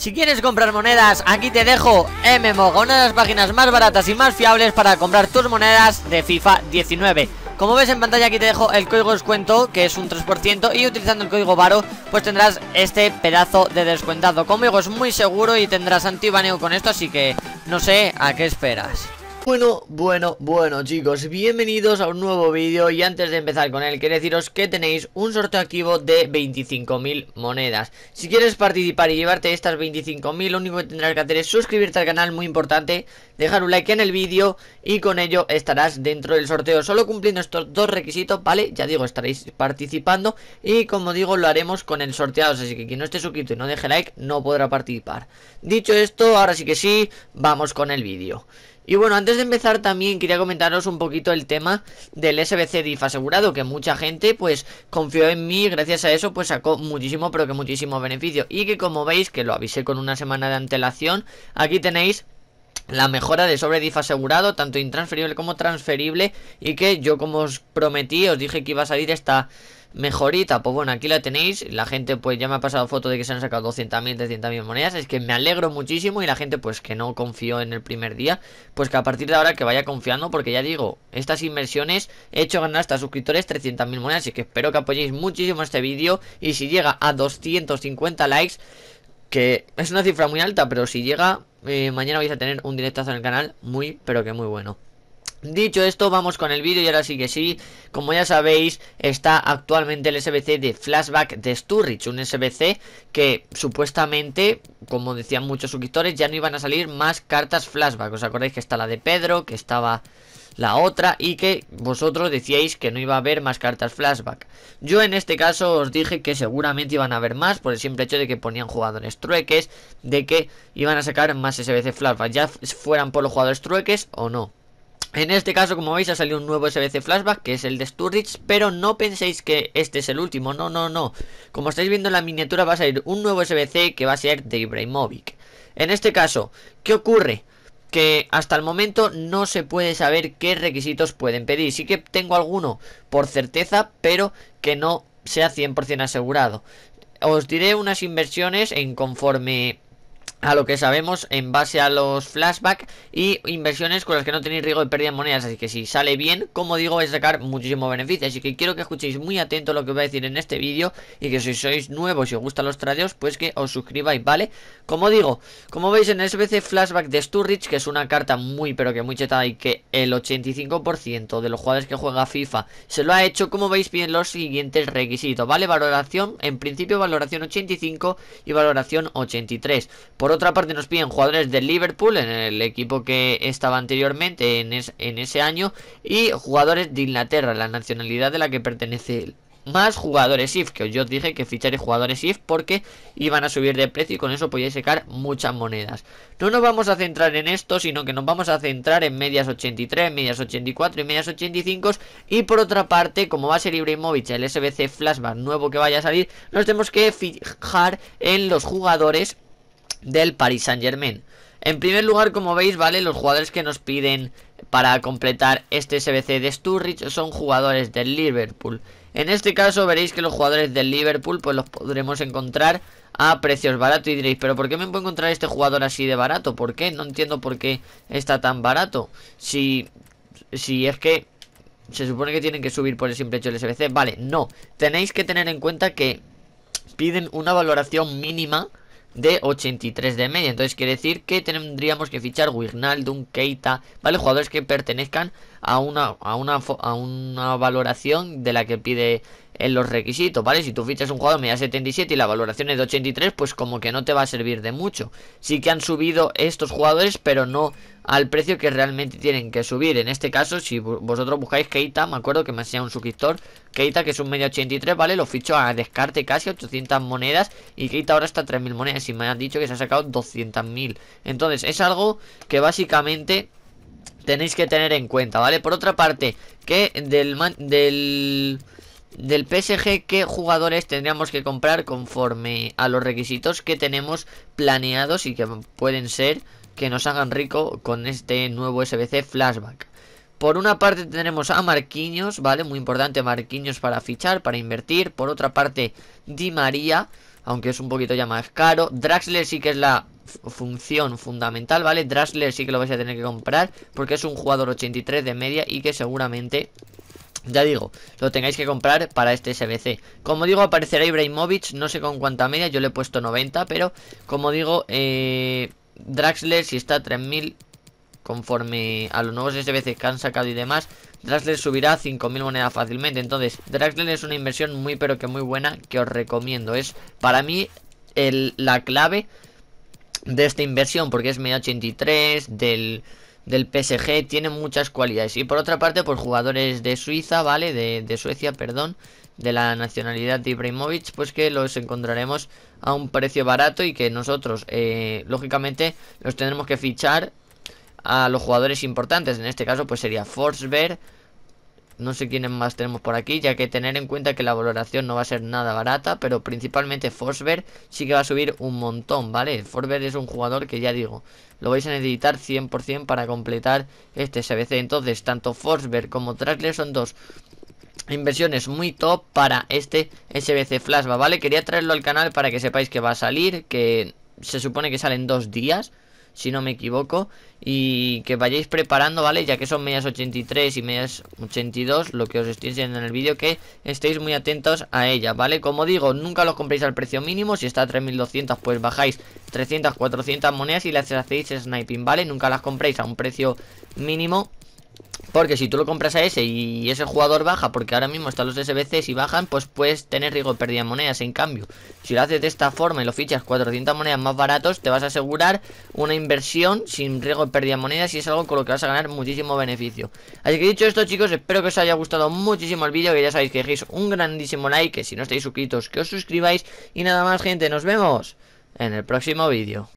Si quieres comprar monedas, aquí te dejo MMO, una de las páginas más baratas y más fiables para comprar tus monedas de FIFA 19. Como ves en pantalla aquí te dejo el código descuento que es un 3% y utilizando el código VARO pues tendrás este pedazo de descuentado. Conmigo es muy seguro y tendrás antibaneo con esto así que no sé a qué esperas. Bueno, bueno, bueno chicos, bienvenidos a un nuevo vídeo y antes de empezar con él quiero deciros que tenéis un sorteo activo de 25.000 monedas Si quieres participar y llevarte estas 25.000 lo único que tendrás que hacer es suscribirte al canal, muy importante, dejar un like en el vídeo y con ello estarás dentro del sorteo Solo cumpliendo estos dos requisitos, ¿vale? Ya digo, estaréis participando y como digo lo haremos con el sorteado, así que quien no esté suscrito y no deje like no podrá participar Dicho esto, ahora sí que sí, vamos con el vídeo y bueno, antes de empezar también quería comentaros un poquito el tema del SBC DIF asegurado, que mucha gente pues confió en mí y gracias a eso pues sacó muchísimo, pero que muchísimo beneficio. Y que como veis, que lo avisé con una semana de antelación, aquí tenéis la mejora de sobre DIF asegurado, tanto intransferible como transferible, y que yo como os prometí, os dije que iba a salir esta Mejorita, pues bueno, aquí la tenéis. La gente, pues ya me ha pasado foto de que se han sacado 200.000, 300.000 monedas. Es que me alegro muchísimo y la gente, pues que no confió en el primer día, pues que a partir de ahora que vaya confiando, porque ya digo, estas inversiones he hecho ganar hasta suscriptores 300.000 monedas. Así que espero que apoyéis muchísimo este vídeo y si llega a 250 likes, que es una cifra muy alta, pero si llega, eh, mañana vais a tener un directazo en el canal muy, pero que muy bueno. Dicho esto, vamos con el vídeo y ahora sí que sí, como ya sabéis, está actualmente el SBC de Flashback de Sturridge, un SBC que supuestamente, como decían muchos suscriptores, ya no iban a salir más cartas Flashback. ¿Os acordáis que está la de Pedro, que estaba la otra y que vosotros decíais que no iba a haber más cartas Flashback? Yo en este caso os dije que seguramente iban a haber más por el simple hecho de que ponían jugadores trueques, de que iban a sacar más SBC Flashback, ya fueran por los jugadores trueques o no. En este caso, como veis, ha salido un nuevo SBC Flashback, que es el de Sturridge, pero no penséis que este es el último, no, no, no. Como estáis viendo en la miniatura va a salir un nuevo SBC que va a ser de Ibrahimovic. En este caso, ¿qué ocurre? Que hasta el momento no se puede saber qué requisitos pueden pedir. Sí que tengo alguno por certeza, pero que no sea 100% asegurado. Os diré unas inversiones en conforme a lo que sabemos en base a los flashbacks y inversiones con las que no tenéis riesgo de pérdida monedas. Así que si sale bien, como digo, vais a sacar muchísimo beneficio. Así que quiero que escuchéis muy atento lo que voy a decir en este vídeo y que si sois nuevos y os gustan los tradeos, pues que os suscribáis, ¿vale? Como digo, como veis en el SBC Flashback de Sturridge, que es una carta muy pero que muy chetada y que el 85% de los jugadores que juega FIFA se lo ha hecho, como veis bien los siguientes requisitos, ¿vale? Valoración, en principio valoración 85 y valoración 83. Por por otra parte nos piden jugadores de Liverpool, en el equipo que estaba anteriormente en, ese año, y jugadores de Inglaterra, la nacionalidad de la que pertenece más jugadores IF, que yo os dije que ficharé jugadores IF porque iban a subir de precio y con eso podíais sacar muchas monedas. No nos vamos a centrar en esto, sino que nos vamos a centrar en medias 83, medias 84 y medias 85. Y por otra parte, como va a ser Ibrahimovic el SBC Flashback nuevo que vaya a salir, nos tenemos que fijar en los jugadores del Paris Saint Germain. En primer lugar, como veis, ¿vale? Los jugadores que nos piden para completar este SBC de Sturridge son jugadores del Liverpool. En este caso veréis que los jugadores del Liverpool pues los podremos encontrar a precios baratos y diréis, pero ¿por qué me puedo encontrar este jugador así de barato? ¿Por qué? No entiendo por qué está tan barato. Si, si es que se supone que tienen que subir por el simple hecho del SBC. Vale, no. Tenéis que tener en cuenta que piden una valoración mínima de 83 de media. Entonces quiere decir que tendríamos que fichar Wignaldum, Keita, ¿vale? Jugadores que pertenezcan a una, a una, a una valoración de la que pide en los requisitos, ¿vale? Si tú fichas un jugador media 77 y la valoración es de 83, pues como que no te va a servir de mucho. Sí que han subido estos jugadores, pero no al precio que realmente tienen que subir. En este caso, si vosotros buscáis Keita, me acuerdo que me hacía un suscriptor, Keita que es un medio 83, ¿vale? Lo fichó a descarte casi 800 monedas y Keita ahora está a 3.000 monedas y me han dicho que se ha sacado 200.000. Entonces, es algo que básicamente tenéis que tener en cuenta, ¿vale? Por otra parte, que del... del del PSG qué jugadores tendríamos que comprar conforme a los requisitos que tenemos planeados y que pueden ser que nos hagan rico con este nuevo SBC Flashback. Por una parte tenemos a Marquinhos, ¿vale? Muy importante Marquinhos para fichar, para invertir. Por otra parte, Di María, aunque es un poquito ya más caro. Draxler sí que es la función fundamental, ¿vale? Draxler sí que lo vais a tener que comprar porque es un jugador 83 de media y que seguramente... Ya digo, lo tengáis que comprar para este SBC. Como digo, aparecerá Ibrahimovic, no sé con cuánta media, yo le he puesto 90, pero como digo, eh, Draxler, si está a 3000, conforme a los nuevos SBC que han sacado y demás, Draxler subirá a 5000 monedas fácilmente. Entonces, Draxler es una inversión muy, pero que muy buena que os recomiendo. Es para mí el, la clave de esta inversión, porque es media 83 del PSG tiene muchas cualidades. Y por otra parte, por pues jugadores de Suiza, ¿vale? De, de Suecia, perdón de la nacionalidad de Ibrahimovic, pues que los encontraremos a un precio barato y que nosotros, eh, lógicamente, los tendremos que fichar a los jugadores importantes. En este caso, pues sería Forsberg. No sé quiénes más tenemos por aquí, ya que tener en cuenta que la valoración no va a ser nada barata, pero principalmente Forsberg sí que va a subir un montón, ¿vale? Forsberg es un jugador que ya digo, lo vais a necesitar 100% para completar este SBC. Entonces, tanto Forsberg como trackler son dos inversiones muy top para este SBC Flashba, ¿vale? Quería traerlo al canal para que sepáis que va a salir, que se supone que salen dos días, si no me equivoco, y que vayáis preparando, ¿vale? Ya que son medias 83 y medias 82, lo que os estoy enseñando en el vídeo, que estéis muy atentos a ella, ¿vale? Como digo, nunca los compréis al precio mínimo, si está a 3200 pues bajáis 300, 400 monedas y las hacéis sniping, ¿vale? Nunca las compréis a un precio mínimo porque si tú lo compras a ese y ese jugador baja, porque ahora mismo están los SBCs y bajan, pues puedes tener riesgo de pérdida de monedas. En cambio, si lo haces de esta forma y lo fichas 400 monedas más baratos, te vas a asegurar una inversión sin riesgo de pérdida de monedas y es algo con lo que vas a ganar muchísimo beneficio. Así que dicho esto, chicos, espero que os haya gustado muchísimo el vídeo, que ya sabéis que dejéis un grandísimo like, que si no estáis suscritos, que os suscribáis. Y nada más, gente, nos vemos en el próximo vídeo.